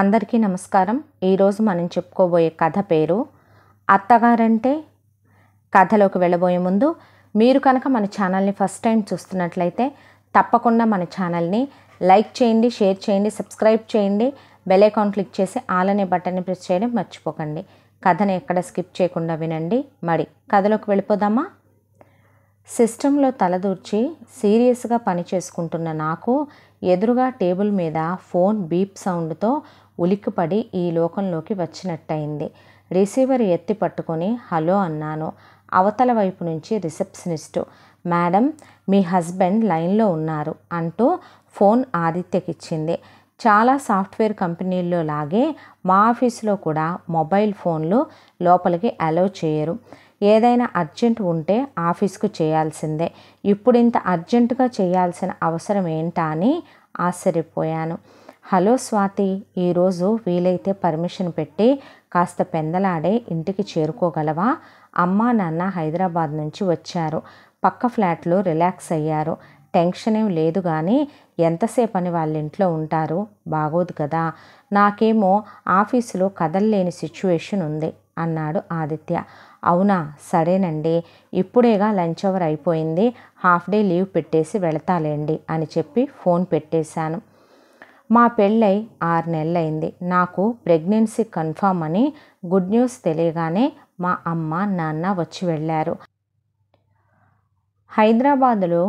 అందరికీ నమస్కారం ఈరోజు మనం చెప్పుకోబోయే కథ పేరు అత్తగారంటే కథలోకి వెళ్ళబోయే ముందు మీరు కనుక మన ఛానల్ని ఫస్ట్ టైం చూస్తున్నట్లయితే తప్పకుండా మన ఛానల్ని లైక్ చేయండి షేర్ చేయండి సబ్స్క్రైబ్ చేయండి బెల్ అకౌంట్ క్లిక్ చేసి ఆల్ అనే బటన్ని ప్రెస్ చేయడం మర్చిపోకండి కథను ఎక్కడ స్కిప్ చేయకుండా వినండి మరి కథలోకి వెళ్ళిపోదామా సిస్టంలో తలదూర్చి సీరియస్గా పని చేసుకుంటున్న నాకు ఎదురుగా టేబుల్ మీద ఫోన్ బీప్ సౌండ్తో ఉలిక్కిపడి ఈ లోకంలోకి వచ్చినట్టయింది రిసీవర్ ఎత్తి పట్టుకొని హలో అన్నాను అవతల వైపు నుంచి రిసెప్షనిస్టు మేడం మీ హస్బెండ్ లైన్లో ఉన్నారు అంటూ ఫోన్ ఆదిత్యకిచ్చింది చాలా సాఫ్ట్వేర్ కంపెనీల్లో లాగే మా ఆఫీసులో కూడా మొబైల్ ఫోన్లు లోపలికి అలౌ చేయరు ఏదైనా అర్జెంట్ ఉంటే ఆఫీస్కు చేయాల్సిందే ఇప్పుడు ఇంత అర్జెంటుగా చేయాల్సిన అవసరం ఏంటా అని ఆశ్చర్యపోయాను హలో స్వాతి ఈరోజు వీలైతే పర్మిషన్ పెట్టి కాస్త పెందలాడే ఇంటికి చేరుకోగలవా అమ్మ నాన్న హైదరాబాద్ నుంచి వచ్చారు పక్క ఫ్లాట్లో రిలాక్స్ అయ్యారు టెన్షన్ ఏం లేదు కానీ ఎంతసేపు అని వాళ్ళ ఇంట్లో ఉంటారు బాగోదు కదా నాకేమో ఆఫీసులో కదల్లేని సిచ్యువేషన్ ఉంది అన్నాడు ఆదిత్య అవునా సరేనండి ఇప్పుడేగా లంచ్ అవర్ అయిపోయింది హాఫ్ డే లీవ్ పెట్టేసి వెళతాలేండి అని చెప్పి ఫోన్ పెట్టేశాను మా పెళ్ళై ఆరు నెలలైంది నాకు ప్రెగ్నెన్సీ కన్ఫామ్ అని గుడ్ న్యూస్ తెలియగానే మా అమ్మ నాన్న వచ్చి వెళ్ళారు హైదరాబాదులో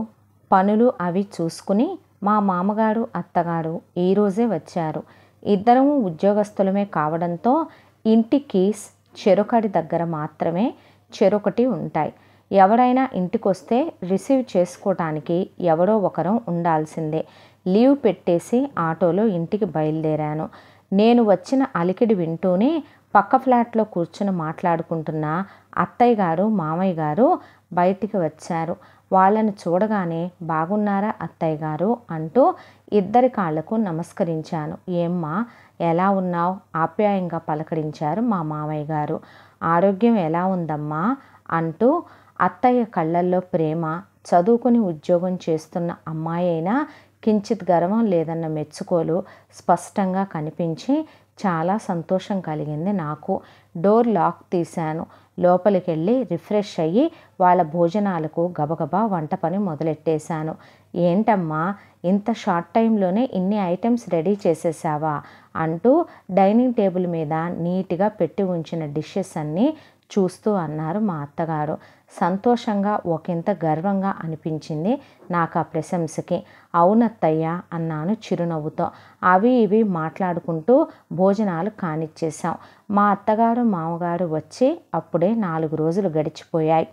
పనులు అవి చూసుకుని మా మామగారు అత్తగారు ఈరోజే వచ్చారు ఇద్దరము ఉద్యోగస్తులమే కావడంతో ఇంటి కీస్ చెరొకటి దగ్గర మాత్రమే చెరొకటి ఉంటాయి ఎవరైనా ఇంటికొస్తే రిసీవ్ చేసుకోవటానికి ఎవరో ఒకరం ఉండాల్సిందే లీవ్ పెట్టేసి ఆటోలో ఇంటికి బయలుదేరాను నేను వచ్చిన అలికిడి వింటూనే పక్క ఫ్లాట్లో కూర్చుని మాట్లాడుకుంటున్న అత్తయ్య గారు మామయ్య గారు బయటికి వచ్చారు వాళ్ళని చూడగానే బాగున్నారా అత్తయ్య గారు అంటూ ఇద్దరి కాళ్లకు నమస్కరించాను ఏమ్మా ఎలా ఉన్నావు ఆప్యాయంగా పలకరించారు మా మామయ్య గారు ఆరోగ్యం ఎలా ఉందమ్మా అంటూ అత్తయ్య కళ్ళల్లో ప్రేమ చదువుకుని ఉద్యోగం చేస్తున్న అమ్మాయి అయినా కించిత్ గర్వం లేదన్న మెచ్చుకోలు స్పష్టంగా కనిపించి చాలా సంతోషం కలిగింది నాకు డోర్ లాక్ తీశాను లోపలికి వెళ్ళి రిఫ్రెష్ అయ్యి వాళ్ళ భోజనాలకు గబగబా వంట పని మొదలెట్టేశాను ఏంటమ్మా ఇంత షార్ట్ టైంలోనే ఇన్ని ఐటమ్స్ రెడీ చేసేసావా అంటూ డైనింగ్ టేబుల్ మీద నీట్గా పెట్టి ఉంచిన డిషెస్ అన్నీ చూస్తూ అన్నారు మా అత్తగారు సంతోషంగా ఒకంత గర్వంగా అనిపించింది నాకు ఆ ప్రశంసకి అవునత్తయ్య అన్నాను చిరునవ్వుతో అవి ఇవి మాట్లాడుకుంటూ భోజనాలు కానిచ్చేశాం మా అత్తగారు మామగారు వచ్చి అప్పుడే నాలుగు రోజులు గడిచిపోయాయి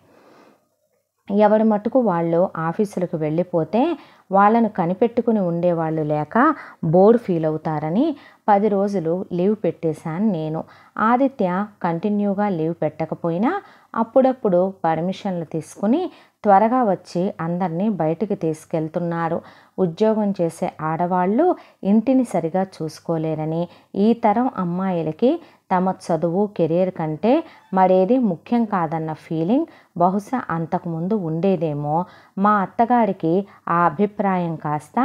ఎవరి మటుకు వాళ్ళు ఆఫీసులకు వెళ్ళిపోతే వాళ్ళను కనిపెట్టుకుని ఉండేవాళ్ళు లేక బోర్ ఫీల్ అవుతారని పది రోజులు లీవ్ పెట్టేశాను నేను ఆదిత్య కంటిన్యూగా లీవ్ పెట్టకపోయినా అప్పుడప్పుడు పర్మిషన్లు తీసుకుని త్వరగా వచ్చి అందరినీ బయటికి తీసుకెళ్తున్నారు ఉద్యోగం చేసే ఆడవాళ్ళు ఇంటిని సరిగా చూసుకోలేరని ఈ తరం అమ్మాయిలకి తమ చదువు కెరీర్ కంటే మరేది ముఖ్యం కాదన్న ఫీలింగ్ బహుశా అంతకుముందు ఉండేదేమో మా అత్తగారికి ఆ అభిప్రాయం కాస్త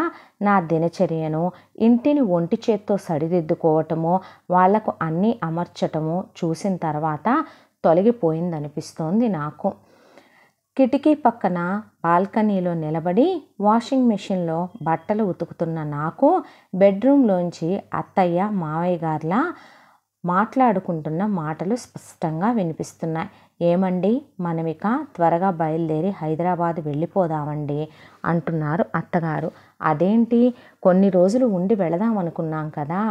నా దినచర్యను ఇంటిని ఒంటి చేత్తో సరిదిద్దుకోవటము వాళ్లకు అన్నీ అమర్చటము చూసిన తర్వాత తొలగిపోయిందనిపిస్తోంది నాకు కిటికీ పక్కన బాల్కనీలో నిలబడి వాషింగ్ మెషిన్లో బట్టలు ఉతుకుతున్న నాకు బెడ్రూమ్లోంచి అత్తయ్య మావయ్య గారిలా మాట్లాడుకుంటున్న మాటలు స్పష్టంగా వినిపిస్తున్నాయి ఏమండి మనమిక త్వరగా బయలుదేరి హైదరాబాద్ వెళ్ళిపోదామండి అంటున్నారు అత్తగారు అదేంటి కొన్ని రోజులు ఉండి వెళదాం అనుకున్నాం కదా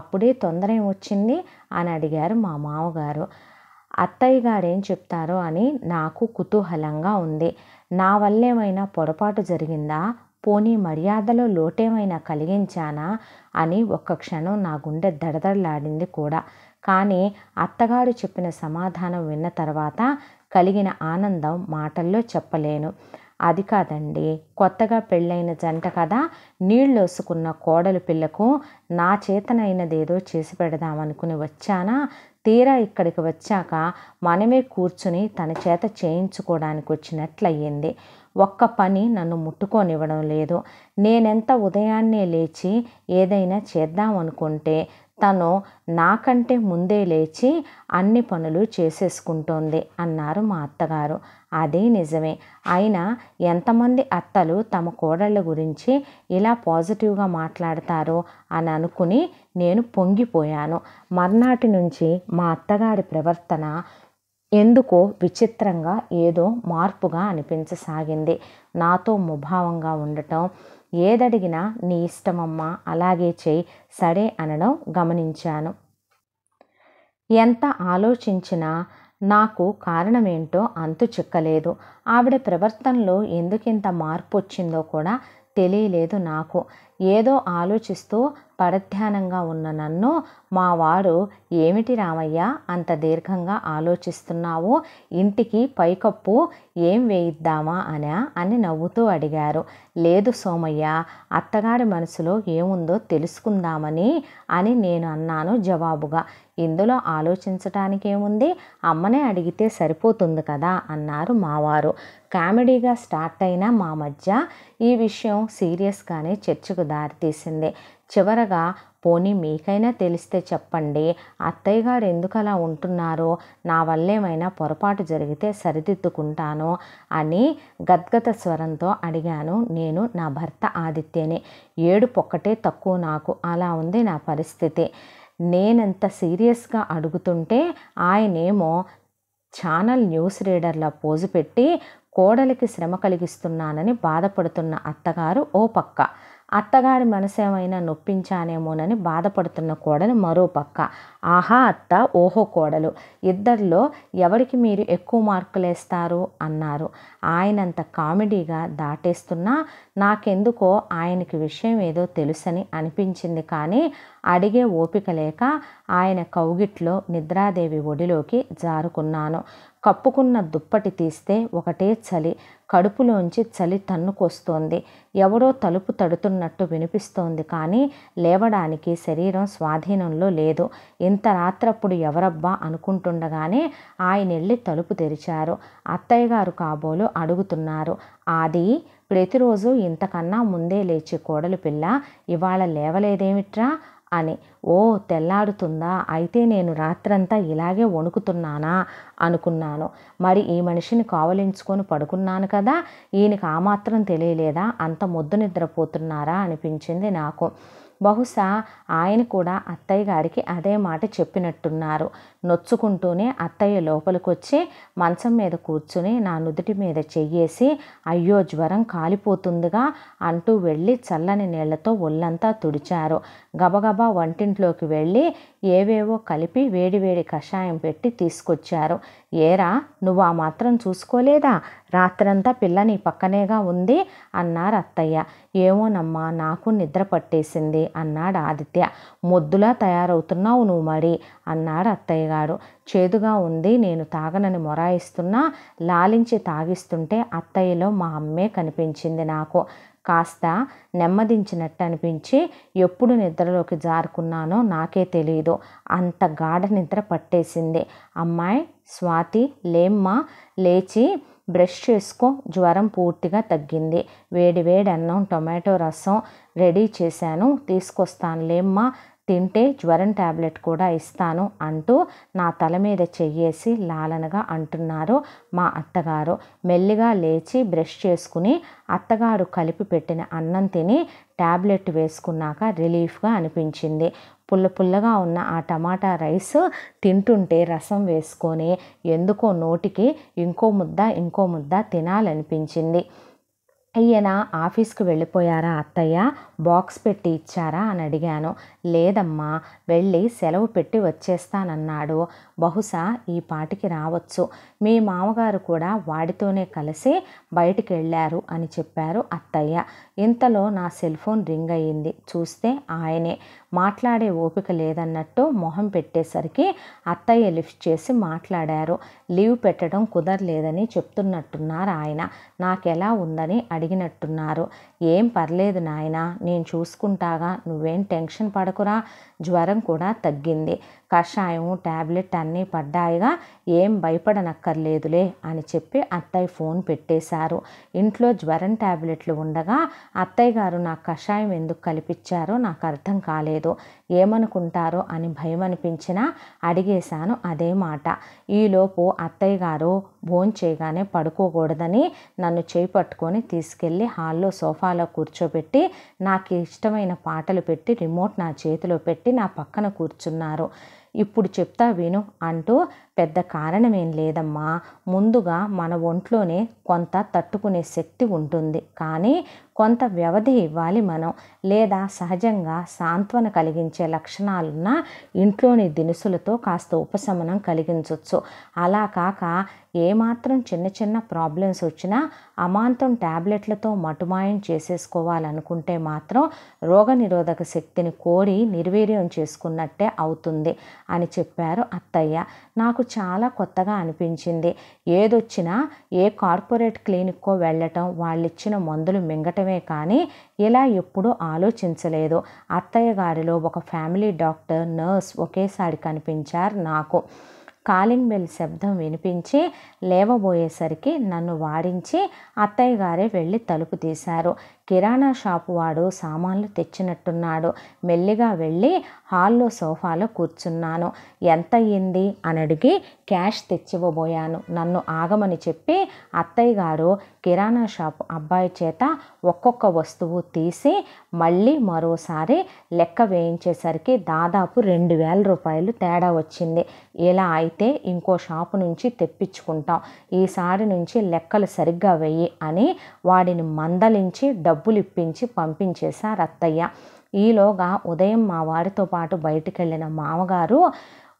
అప్పుడే తొందర వచ్చింది అని అడిగారు మా మామగారు అత్తయ్య గారు ఏం చెప్తారో అని నాకు కుతూహలంగా ఉంది నా వల్లేమైనా పొరపాటు జరిగిందా పోనీ మర్యాదలో లోటేమైనా కలిగించానా అని ఒక్క క్షణం నా గుండె దడదడలాడింది కూడా కానీ అత్తగారు చెప్పిన సమాధానం విన్న తర్వాత కలిగిన ఆనందం మాటల్లో చెప్పలేను అది కాదండి కొత్తగా పెళ్ళైన జంట కదా నీళ్ళొసుకున్న కోడలు పిల్లకు నా చేతనైనదేదో చేసి పెడదామనుకుని వచ్చానా తీరా ఇక్కడికి వచ్చాక మనమే కూర్చుని తన చేత చేయించుకోవడానికి వచ్చినట్లయ్యింది ఒక్క పని నన్ను ముట్టుకొనివ్వడం లేదు నేనెంత ఉదయాన్నే లేచి ఏదైనా చేద్దాం అనుకుంటే తను నాకంటే ముందే లేచి అన్ని పనులు చేసేసుకుంటోంది అన్నారు మా అత్తగారు అదే నిజమే అయినా ఎంతమంది అత్తలు తమ కోడళ్ళ గురించి ఇలా పాజిటివ్గా మాట్లాడతారో అని అనుకుని నేను పొంగిపోయాను మర్నాటి నుంచి మా అత్తగారి ప్రవర్తన ఎందుకో విచిత్రంగా ఏదో మార్పుగా అనిపించసాగింది నాతో ముభావంగా ఉండటం ఏదడిగినా నీ ఇష్టమమ్మా అలాగే చేయి సరే అనడం గమనించాను ఎంత ఆలోచించినా నాకు కారణమేంటో అంతు చిక్కలేదు ఆవిడ ప్రవర్తనలో ఎందుకింత మార్పు వచ్చిందో కూడా తెలియలేదు నాకు ఏదో ఆలోచిస్తూ పరధ్యానంగా ఉన్న నన్ను మా వారు ఏమిటి రామయ్య అంత దీర్ఘంగా ఆలోచిస్తున్నావు ఇంటికి పైకప్పు ఏం వేయిద్దామా అనా అని నవ్వుతూ అడిగారు లేదు సోమయ్య అత్తగారి మనసులో ఏముందో తెలుసుకుందామని అని నేను అన్నాను జవాబుగా ఇందులో ఆలోచించటానికేముంది అమ్మనే అడిగితే సరిపోతుంది కదా అన్నారు మావారు కామెడీగా స్టార్ట్ అయిన మా మధ్య ఈ విషయం సీరియస్గానే చర్చకు దారితీసింది చివరగా పోనీ మీకైనా తెలిస్తే చెప్పండి అత్తయ్య గారు ఎందుకు అలా ఉంటున్నారో నా వల్లేమైనా పొరపాటు జరిగితే సరిదిద్దుకుంటాను అని గద్గత స్వరంతో అడిగాను నేను నా భర్త ఆదిత్యని ఏడు పొక్కటే తక్కువ నాకు అలా ఉంది నా పరిస్థితి నేనంత సీరియస్గా అడుగుతుంటే ఆయనేమో ఛానల్ న్యూస్ రీడర్ల పోజు పెట్టి కోడలికి శ్రమ కలిగిస్తున్నానని బాధపడుతున్న అత్తగారు ఓ పక్క అత్తగారి మనసేమైనా నొప్పించానేమోనని బాధపడుతున్న కోడలు మరో పక్క ఆహా అత్త ఓహో కోడలు ఇద్దరిలో ఎవరికి మీరు ఎక్కువ మార్కులు వేస్తారు అన్నారు ఆయనంత కామెడీగా దాటేస్తున్నా నాకెందుకో ఆయనకి విషయం ఏదో తెలుసని అనిపించింది కానీ అడిగే ఓపిక లేక ఆయన కౌగిట్లో నిద్రాదేవి ఒడిలోకి జారుకున్నాను కప్పుకున్న దుప్పటి తీస్తే ఒకటే చలి కడుపులోంచి చలి తన్నుకొస్తోంది ఎవడో తలుపు తడుతున్నట్టు వినిపిస్తోంది కానీ లేవడానికి శరీరం స్వాధీనంలో లేదు ఇంత రాత్రప్పుడు ఎవరబ్బా అనుకుంటుండగానే ఆయన వెళ్ళి తలుపు తెరిచారు అత్తయ్య గారు కాబోలు అడుగుతున్నారు ఆది ప్రతిరోజు ఇంతకన్నా ముందే లేచి కోడలు పిల్ల ఇవాళ లేవలేదేమిట్రా అని ఓ తెల్లాడుతుందా అయితే నేను రాత్రంతా ఇలాగే వణుకుతున్నానా అనుకున్నాను మరి ఈ మనిషిని కావలించుకొని పడుకున్నాను కదా ఈయనకి ఆ మాత్రం తెలియలేదా అంత ముద్దు నిద్రపోతున్నారా అనిపించింది నాకు బహుశా ఆయన కూడా అత్తయ్య గారికి అదే మాట చెప్పినట్టున్నారు నొచ్చుకుంటూనే అత్తయ్య లోపలికొచ్చి మంచం మీద కూర్చుని నా నుదుటి మీద చెయ్యేసి అయ్యో జ్వరం కాలిపోతుందిగా అంటూ వెళ్ళి చల్లని నీళ్లతో ఒళ్ళంతా తుడిచారు గబగబా వంటింట్లోకి వెళ్ళి ఏవేవో కలిపి వేడివేడి కషాయం పెట్టి తీసుకొచ్చారు ఏరా నువ్వు ఆ మాత్రం చూసుకోలేదా రాత్రంతా పిల్ల నీ పక్కనేగా ఉంది అన్నారు అత్తయ్య ఏమోనమ్మా నాకు నిద్ర పట్టేసింది అన్నాడు ఆదిత్య మొద్దులా తయారవుతున్నావు నువ్వు మరి అన్నాడు అత్తయ్య గారు చేదుగా ఉంది నేను తాగనని మొరాయిస్తున్నా లాలించి తాగిస్తుంటే అత్తయ్యలో మా అమ్మే కనిపించింది నాకు కాస్త నెమ్మదించినట్టు అనిపించి ఎప్పుడు నిద్రలోకి జారుకున్నానో నాకే తెలియదు అంత గాఢ నిద్ర పట్టేసింది అమ్మాయి స్వాతి లేమ్మా లేచి బ్రష్ చేసుకో జ్వరం పూర్తిగా తగ్గింది వేడి వేడి అన్నం టొమాటో రసం రెడీ చేశాను తీసుకొస్తాను లేమ్మా తింటే జ్వరం ట్యాబ్లెట్ కూడా ఇస్తాను అంటూ నా తల మీద చెయ్యేసి లాలనగా అంటున్నారు మా అత్తగారు మెల్లిగా లేచి బ్రష్ చేసుకుని అత్తగారు కలిపి పెట్టిన అన్నం తిని ట్యాబ్లెట్ వేసుకున్నాక రిలీఫ్గా అనిపించింది పుల్ల పుల్లగా ఉన్న ఆ టమాటా రైస్ తింటుంటే రసం వేసుకొని ఎందుకో నోటికి ఇంకో ముద్ద ఇంకో ముద్ద తినాలనిపించింది ఈయన ఆఫీస్కి వెళ్ళిపోయారా అత్తయ్య బాక్స్ పెట్టి ఇచ్చారా అని అడిగాను లేదమ్మా వెళ్ళి సెలవు పెట్టి వచ్చేస్తానన్నాడు బహుశా ఈ పాటికి రావచ్చు మీ మామగారు కూడా వాడితోనే కలిసి బయటికి వెళ్ళారు అని చెప్పారు అత్తయ్య ఇంతలో నా సెల్ ఫోన్ రింగ్ అయ్యింది చూస్తే ఆయనే మాట్లాడే ఓపిక లేదన్నట్టు మొహం పెట్టేసరికి అత్తయ్య లిఫ్ట్ చేసి మాట్లాడారు లీవ్ పెట్టడం కుదరలేదని చెప్తున్నట్టున్నారు ఆయన నాకెలా ఉందని అడిగినట్టున్నారు ఏం పర్లేదు నాయన నేను చూసుకుంటాగా నువ్వేం టెన్షన్ పడకురా జ్వరం కూడా తగ్గింది కషాయం ట్యాబ్లెట్ అన్నీ పడ్డాయిగా ఏం భయపడనక్కర్లేదులే అని చెప్పి అత్తయ్య ఫోన్ పెట్టేశారు ఇంట్లో జ్వరం ట్యాబ్లెట్లు ఉండగా అత్తయ్య గారు నాకు కషాయం ఎందుకు కల్పించారో నాకు అర్థం కాలేదు ఏమనుకుంటారో అని భయం అనిపించినా అడిగేశాను అదే మాట ఈలోపు అత్తయ్య గారు భోంచేయగానే పడుకోకూడదని నన్ను చేపట్టుకొని తీసుకెళ్ళి హాల్లో సోఫాలో కూర్చోబెట్టి నాకు ఇష్టమైన పాటలు పెట్టి రిమోట్ నా చేతిలో పెట్టి నా పక్కన కూర్చున్నారు ఇప్పుడు చెప్తా విను అంటూ పెద్ద కారణమేం లేదమ్మా ముందుగా మన ఒంట్లోనే కొంత తట్టుకునే శక్తి ఉంటుంది కానీ కొంత వ్యవధి ఇవ్వాలి మనం లేదా సహజంగా సాంత్వన కలిగించే లక్షణాలున్న ఇంట్లోని దినుసులతో కాస్త ఉపశమనం కలిగించవచ్చు అలా కాక ఏమాత్రం చిన్న చిన్న ప్రాబ్లమ్స్ వచ్చినా అమాంతం ట్యాబ్లెట్లతో మటుమాయం చేసేసుకోవాలనుకుంటే మాత్రం రోగనిరోధక శక్తిని కోరి నిర్వీర్యం చేసుకున్నట్టే అవుతుంది అని చెప్పారు అత్తయ్య నాకు చాలా కొత్తగా అనిపించింది ఏదొచ్చినా ఏ కార్పొరేట్ క్లినిక్కో వెళ్ళటం వాళ్ళిచ్చిన మందులు మింగటమే కానీ ఇలా ఎప్పుడూ ఆలోచించలేదు అత్తయ్య గారిలో ఒక ఫ్యామిలీ డాక్టర్ నర్స్ ఒకేసారి కనిపించారు నాకు కాలింగ్ బెల్ శబ్దం వినిపించి లేవబోయేసరికి నన్ను వారించి అత్తయ్య గారే వెళ్ళి తలుపు తీశారు కిరాణా షాపు వాడు సామాన్లు తెచ్చినట్టున్నాడు మెల్లిగా వెళ్ళి హాల్లో సోఫాలో కూర్చున్నాను ఎంత అయ్యింది అని అడిగి క్యాష్ తెచ్చివ్వబోయాను నన్ను ఆగమని చెప్పి అత్తయ్య గారు కిరాణా షాప్ అబ్బాయి చేత ఒక్కొక్క వస్తువు తీసి మళ్ళీ మరోసారి లెక్క వేయించేసరికి దాదాపు రెండు వేల రూపాయలు తేడా వచ్చింది ఇలా అయితే ఇంకో షాపు నుంచి తెప్పించుకుంటాం ఈసారి నుంచి లెక్కలు సరిగ్గా వెయ్యి అని వాడిని మందలించి డబ్బు డబ్బులు ఇప్పించి పంపించేశారు అత్తయ్య ఈలోగా ఉదయం మా వారితో పాటు బయటికి వెళ్ళిన మామగారు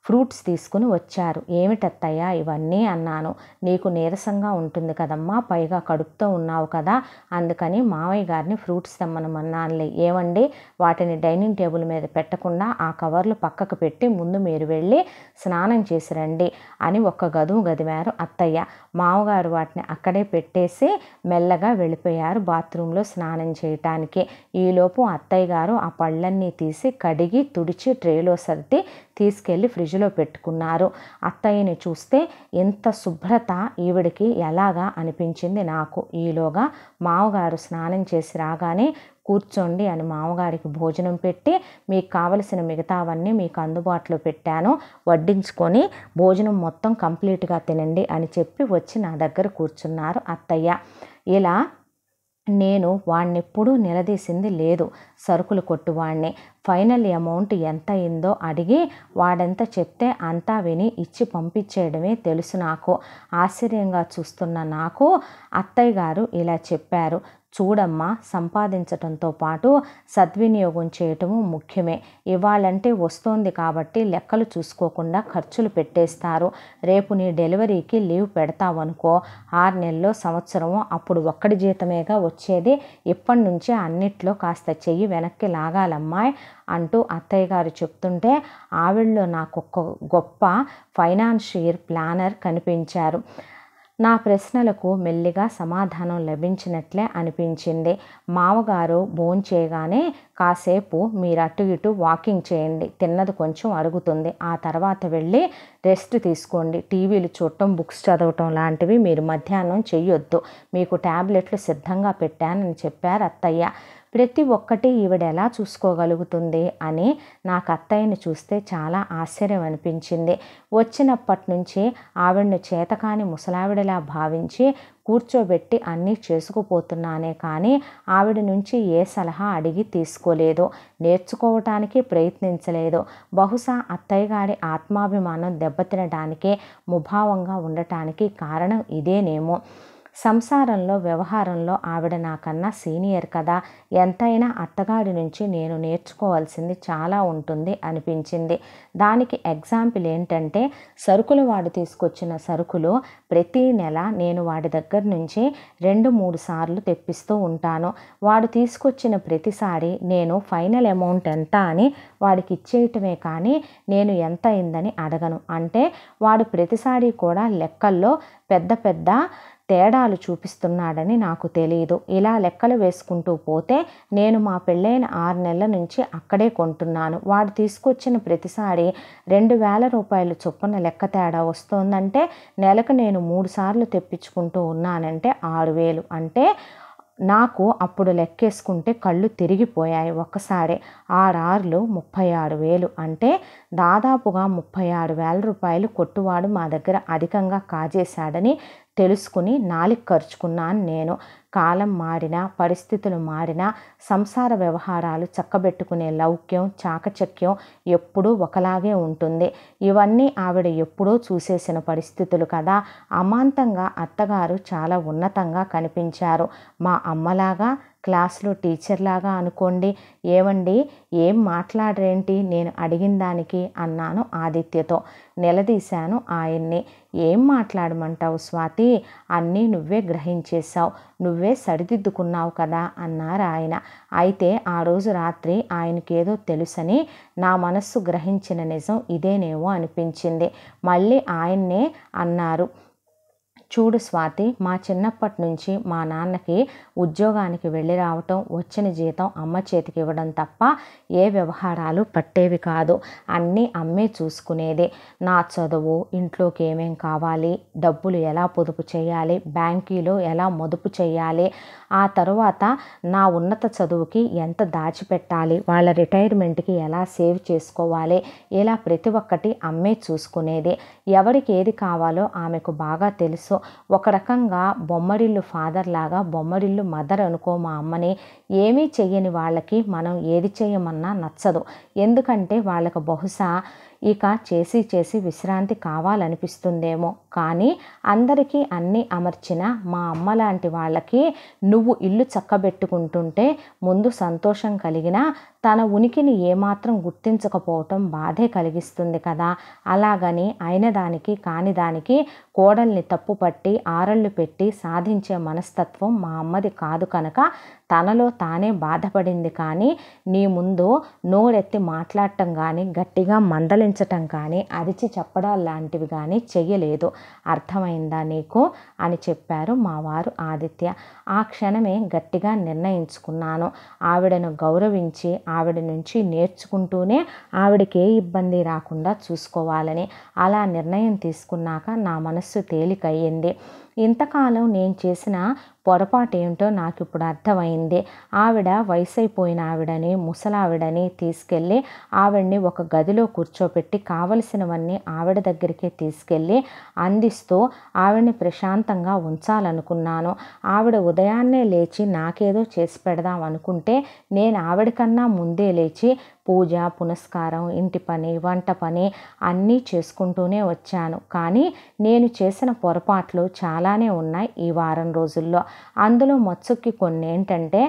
ఫ్రూట్స్ తీసుకుని వచ్చారు ఏమిటత్తయ్యా ఇవన్నీ అన్నాను నీకు నీరసంగా ఉంటుంది కదమ్మా పైగా కడుపుతో ఉన్నావు కదా అందుకని మావయ్య గారిని ఫ్రూట్స్ తెమ్మనమన్నానులే ఏమండి వాటిని డైనింగ్ టేబుల్ మీద పెట్టకుండా ఆ కవర్లు పక్కకు పెట్టి ముందు మీరు వెళ్ళి స్నానం చేసి రండి అని ఒక్క గదువు గదివారు అత్తయ్య మామగారు వాటిని అక్కడే పెట్టేసి మెల్లగా వెళ్ళిపోయారు బాత్రూంలో స్నానం చేయటానికి ఈలోపు అత్తయ్య గారు ఆ పళ్ళన్నీ తీసి కడిగి తుడిచి ట్రేలో సర్ది తీసుకెళ్ళి ఫ్రిడ్జ్లో పెట్టుకున్నారు అత్తయ్యని చూస్తే ఎంత శుభ్రత ఈవిడికి ఎలాగా అనిపించింది నాకు ఈలోగా మామగారు స్నానం చేసి రాగానే కూర్చోండి అని మామగారికి భోజనం పెట్టి మీకు కావలసిన మిగతావన్నీ మీకు అందుబాటులో పెట్టాను వడ్డించుకొని భోజనం మొత్తం కంప్లీట్గా తినండి అని చెప్పి వచ్చి నా దగ్గర కూర్చున్నారు అత్తయ్య ఇలా నేను వాణ్ణెప్పుడూ నిలదీసింది లేదు సరుకులు కొట్టువాణ్ణి ఫైనల్ అమౌంట్ ఎంత అయిందో అడిగి వాడెంత చెప్తే అంతా విని ఇచ్చి పంపించేయడమే తెలుసు నాకు ఆశ్చర్యంగా చూస్తున్న నాకు అత్తయ్య గారు ఇలా చెప్పారు చూడమ్మా సంపాదించటంతో పాటు సద్వినియోగం చేయటము ముఖ్యమే ఇవాళంటే వస్తోంది కాబట్టి లెక్కలు చూసుకోకుండా ఖర్చులు పెట్టేస్తారు రేపు నీ డెలివరీకి లీవ్ పెడతావనుకో ఆరు నెలల్లో సంవత్సరము అప్పుడు ఒక్కడి జీతమేగా వచ్చేది ఇప్పటి నుంచే అన్నిట్లో కాస్త చెయ్యి వెనక్కి లాగాలమ్మాయి అంటూ అత్తయ్య గారు చెప్తుంటే ఆవిడలో నాకు ఒక గొప్ప ఫైనాన్షియల్ ప్లానర్ కనిపించారు నా ప్రశ్నలకు మెల్లిగా సమాధానం లభించినట్లే అనిపించింది మామగారు భోంచేయగానే కాసేపు మీరు అటు ఇటు వాకింగ్ చేయండి తిన్నది కొంచెం అరుగుతుంది ఆ తర్వాత వెళ్ళి రెస్ట్ తీసుకోండి టీవీలు చూడటం బుక్స్ చదవటం లాంటివి మీరు మధ్యాహ్నం చెయ్యొద్దు మీకు ట్యాబ్లెట్లు సిద్ధంగా పెట్టానని చెప్పారు అత్తయ్య ప్రతి ఒక్కటి ఈవిడ ఎలా చూసుకోగలుగుతుంది అని నాకు అత్తయ్యని చూస్తే చాలా ఆశ్చర్యం అనిపించింది వచ్చినప్పటి నుంచి ఆవిడను చేతకాని ముసలావిడలా భావించి కూర్చోబెట్టి అన్నీ చేసుకుపోతున్నానే కానీ ఆవిడ నుంచి ఏ సలహా అడిగి తీసుకోలేదు నేర్చుకోవటానికి ప్రయత్నించలేదు బహుశా అత్తయ్య గారి ఆత్మాభిమానం దెబ్బతినడానికి ముభావంగా ఉండటానికి కారణం ఇదేనేమో సంసారంలో వ్యవహారంలో ఆవిడ నాకన్నా సీనియర్ కదా ఎంతైనా అత్తగాడి నుంచి నేను నేర్చుకోవాల్సింది చాలా ఉంటుంది అనిపించింది దానికి ఎగ్జాంపుల్ ఏంటంటే సరుకులు వాడు తీసుకొచ్చిన సరుకులు ప్రతి నెల నేను వాడి దగ్గర నుంచి రెండు మూడు సార్లు తెప్పిస్తూ ఉంటాను వాడు తీసుకొచ్చిన ప్రతిసారి నేను ఫైనల్ అమౌంట్ ఎంత అని వాడికి ఇచ్చేయటమే కానీ నేను ఎంత అయిందని అడగను అంటే వాడు ప్రతిసారి కూడా లెక్కల్లో పెద్ద పెద్ద తేడాలు చూపిస్తున్నాడని నాకు తెలియదు ఇలా లెక్కలు వేసుకుంటూ పోతే నేను మా పెళ్ళైన ఆరు నెలల నుంచి అక్కడే కొంటున్నాను వాడు తీసుకొచ్చిన ప్రతిసారి రెండు వేల రూపాయలు చొప్పున లెక్క తేడా వస్తోందంటే నెలకు నేను మూడు సార్లు తెప్పించుకుంటూ ఉన్నానంటే ఆరు వేలు అంటే నాకు అప్పుడు లెక్కేసుకుంటే కళ్ళు తిరిగిపోయాయి ఒకసారి ఆరార్లు ముప్పై ఆరు వేలు అంటే దాదాపుగా ముప్పై ఆరు వేల రూపాయలు కొట్టువాడు మా దగ్గర అధికంగా కాజేశాడని తెలుసుకుని నాలుగు ఖర్చుకున్నాను నేను కాలం మారినా పరిస్థితులు మారినా సంసార వ్యవహారాలు చక్కబెట్టుకునే లౌక్యం చాకచక్యం ఎప్పుడూ ఒకలాగే ఉంటుంది ఇవన్నీ ఆవిడ ఎప్పుడో చూసేసిన పరిస్థితులు కదా అమాంతంగా అత్తగారు చాలా ఉన్నతంగా కనిపించారు మా అమ్మలాగా క్లాస్లో టీచర్ లాగా అనుకోండి ఏవండి ఏం మాట్లాడరేంటి నేను అడిగిన దానికి అన్నాను ఆదిత్యతో నిలదీశాను ఆయన్ని ఏం మాట్లాడమంటావు స్వాతి అన్నీ నువ్వే గ్రహించేశావు నువ్వే సరిదిద్దుకున్నావు కదా అన్నారు ఆయన అయితే ఆ రోజు రాత్రి ఆయనకేదో తెలుసని నా మనస్సు గ్రహించిన నిజం ఇదేనేమో అనిపించింది మళ్ళీ ఆయన్నే అన్నారు చూడు స్వాతి మా చిన్నప్పటి నుంచి మా నాన్నకి ఉద్యోగానికి వెళ్ళి రావటం వచ్చిన జీతం అమ్మ చేతికి ఇవ్వడం తప్ప ఏ వ్యవహారాలు పట్టేవి కాదు అన్నీ అమ్మే చూసుకునేదే నా చదువు ఇంట్లోకి ఏమేం కావాలి డబ్బులు ఎలా పొదుపు చేయాలి బ్యాంకీలో ఎలా మదుపు చేయాలి ఆ తరువాత నా ఉన్నత చదువుకి ఎంత దాచిపెట్టాలి వాళ్ళ రిటైర్మెంట్కి ఎలా సేవ్ చేసుకోవాలి ఇలా ప్రతి ఒక్కటి అమ్మే చూసుకునేది ఎవరికి ఏది కావాలో ఆమెకు బాగా తెలుసు సో ఒక రకంగా బొమ్మడిల్లు ఫాదర్ లాగా బొమ్మడిల్లు మదర్ అనుకో మా అమ్మని ఏమీ చెయ్యని వాళ్ళకి మనం ఏది చేయమన్నా నచ్చదు ఎందుకంటే వాళ్ళకు బహుశా ఇక చేసి చేసి విశ్రాంతి కావాలనిపిస్తుందేమో కానీ అందరికీ అన్నీ అమర్చిన మా అమ్మ లాంటి వాళ్ళకి నువ్వు ఇల్లు చక్కబెట్టుకుంటుంటే ముందు సంతోషం కలిగినా తన ఉనికిని ఏమాత్రం గుర్తించకపోవటం బాధే కలిగిస్తుంది కదా అలాగని అయిన దానికి కాని దానికి కోడల్ని తప్పుపట్టి ఆరళ్ళు పెట్టి సాధించే మనస్తత్వం మా అమ్మది కాదు కనుక తనలో తానే బాధపడింది కానీ నీ ముందు నోరెత్తి మాట్లాడటం కానీ గట్టిగా మందలించటం కానీ అరిచి చెప్పడం లాంటివి కానీ చెయ్యలేదు అర్థమైందా నీకు అని చెప్పారు మా వారు ఆదిత్య ఆ క్షణమే గట్టిగా నిర్ణయించుకున్నాను ఆవిడను గౌరవించి ఆవిడ నుంచి నేర్చుకుంటూనే ఆవిడకి ఏ ఇబ్బంది రాకుండా చూసుకోవాలని అలా నిర్ణయం తీసుకున్నాక నా మనస్సు తేలికయ్యింది ఇంతకాలం నేను చేసిన పొరపాటు ఏమిటో నాకు ఇప్పుడు అర్థమైంది ఆవిడ వయసు అయిపోయిన ఆవిడని ముసలావిడని తీసుకెళ్ళి ఆవిడని ఒక గదిలో కూర్చోపెట్టి కావలసినవన్నీ ఆవిడ దగ్గరికే తీసుకెళ్ళి అందిస్తూ ఆవిడని ప్రశాంతంగా ఉంచాలనుకున్నాను ఆవిడ ఉదయాన్నే లేచి నాకేదో చేసి పెడదాం అనుకుంటే నేను ఆవిడకన్నా ముందే లేచి పూజ పునస్కారం ఇంటి పని వంట పని అన్నీ చేసుకుంటూనే వచ్చాను కానీ నేను చేసిన పొరపాట్లు చాలానే ఉన్నాయి ఈ వారం రోజుల్లో అందులో మత్సుక్కి కొన్ని ఏంటంటే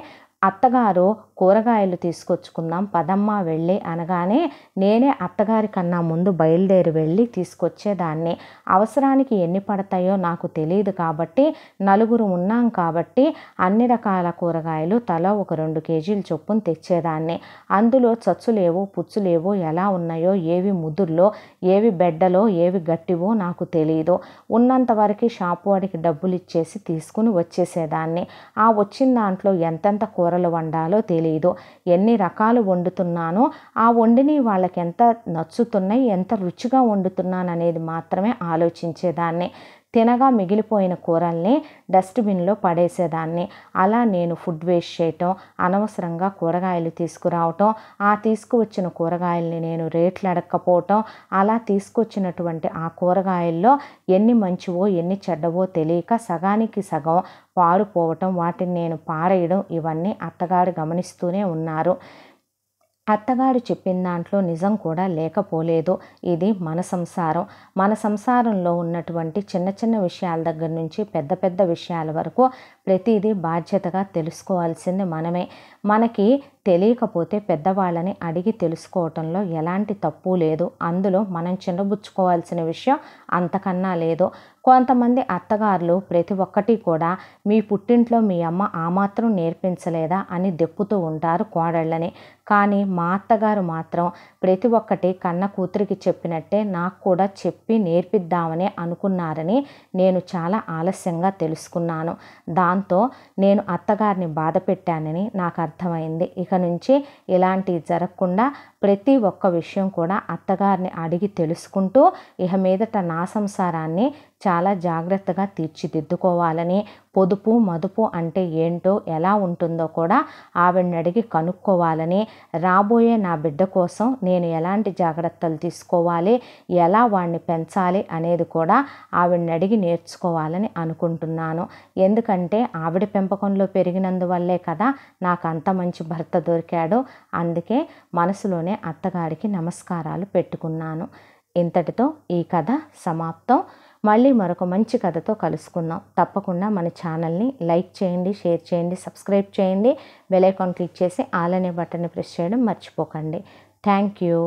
అత్తగారు కూరగాయలు తీసుకొచ్చుకుందాం పదమ్మ వెళ్ళి అనగానే నేనే అత్తగారి కన్నా ముందు బయలుదేరి వెళ్ళి తీసుకొచ్చేదాన్ని అవసరానికి ఎన్ని పడతాయో నాకు తెలియదు కాబట్టి నలుగురు ఉన్నాం కాబట్టి అన్ని రకాల కూరగాయలు తల ఒక రెండు కేజీలు చొప్పున తెచ్చేదాన్ని అందులో చచ్చులేవో పుచ్చులేవో ఎలా ఉన్నాయో ఏవి ముదుర్లో ఏవి బెడ్డలో ఏవి గట్టివో నాకు తెలియదు ఉన్నంత వరకు షాపు వాడికి డబ్బులు ఇచ్చేసి తీసుకుని వచ్చేసేదాన్ని ఆ వచ్చిన దాంట్లో ఎంతెంత కూరలు వండాలో తెలియదు లేదో ఎన్ని రకాలు వండుతున్నానో ఆ వండిని వాళ్ళకి ఎంత నచ్చుతున్నాయి ఎంత రుచిగా వండుతున్నాను అనేది మాత్రమే ఆలోచించేదాన్ని తినగా మిగిలిపోయిన కూరల్ని డస్ట్బిన్లో పడేసేదాన్ని అలా నేను ఫుడ్ వేస్ట్ చేయటం అనవసరంగా కూరగాయలు తీసుకురావటం ఆ తీసుకువచ్చిన కూరగాయల్ని నేను రేట్లు అడగకపోవటం అలా తీసుకొచ్చినటువంటి ఆ కూరగాయల్లో ఎన్ని మంచివో ఎన్ని చెడ్డవో తెలియక సగానికి సగం పారుపోవటం వాటిని నేను పారేయడం ఇవన్నీ అత్తగారు గమనిస్తూనే ఉన్నారు అత్తగారు చెప్పిన దాంట్లో నిజం కూడా లేకపోలేదు ఇది మన సంసారం మన సంసారంలో ఉన్నటువంటి చిన్న చిన్న విషయాల దగ్గర నుంచి పెద్ద పెద్ద విషయాల వరకు ప్రతిదీ బాధ్యతగా తెలుసుకోవాల్సింది మనమే మనకి తెలియకపోతే పెద్దవాళ్ళని అడిగి తెలుసుకోవటంలో ఎలాంటి తప్పు లేదు అందులో మనం చిన్నబుచ్చుకోవాల్సిన విషయం అంతకన్నా లేదు కొంతమంది అత్తగారులు ప్రతి ఒక్కటి కూడా మీ పుట్టింట్లో మీ అమ్మ ఆ మాత్రం నేర్పించలేదా అని దెప్పుతూ ఉంటారు కోడళ్ళని కానీ మా అత్తగారు మాత్రం ప్రతి ఒక్కటి కన్న కూతురికి చెప్పినట్టే నాకు కూడా చెప్పి నేర్పిద్దామని అనుకున్నారని నేను చాలా ఆలస్యంగా తెలుసుకున్నాను దాంతో నేను అత్తగారిని బాధ పెట్టానని నాకు అర్థమైంది ఇక నుంచి ఇలాంటివి జరగకుండా ప్రతి ఒక్క విషయం కూడా అత్తగారిని అడిగి తెలుసుకుంటూ ఇక మీదట నా సంసారాన్ని చాలా జాగ్రత్తగా తీర్చిదిద్దుకోవాలని పొదుపు మదుపు అంటే ఏంటో ఎలా ఉంటుందో కూడా ఆవిడని అడిగి కనుక్కోవాలని రాబోయే నా బిడ్డ కోసం నేను ఎలాంటి జాగ్రత్తలు తీసుకోవాలి ఎలా వాడిని పెంచాలి అనేది కూడా ఆవిడని అడిగి నేర్చుకోవాలని అనుకుంటున్నాను ఎందుకంటే ఆవిడ పెంపకంలో పెరిగినందువల్లే కదా నాకు అంత మంచి భర్త దొరికాడు అందుకే మనసులోనే అత్తగారికి నమస్కారాలు పెట్టుకున్నాను ఇంతటితో ఈ కథ సమాప్తం మళ్ళీ మరొక మంచి కథతో కలుసుకుందాం తప్పకుండా మన ఛానల్ని లైక్ చేయండి షేర్ చేయండి సబ్స్క్రైబ్ చేయండి బెల్ ఐకాన్ క్లిక్ చేసి ఆల్ అనే బటన్ని ప్రెస్ చేయడం మర్చిపోకండి థ్యాంక్ యూ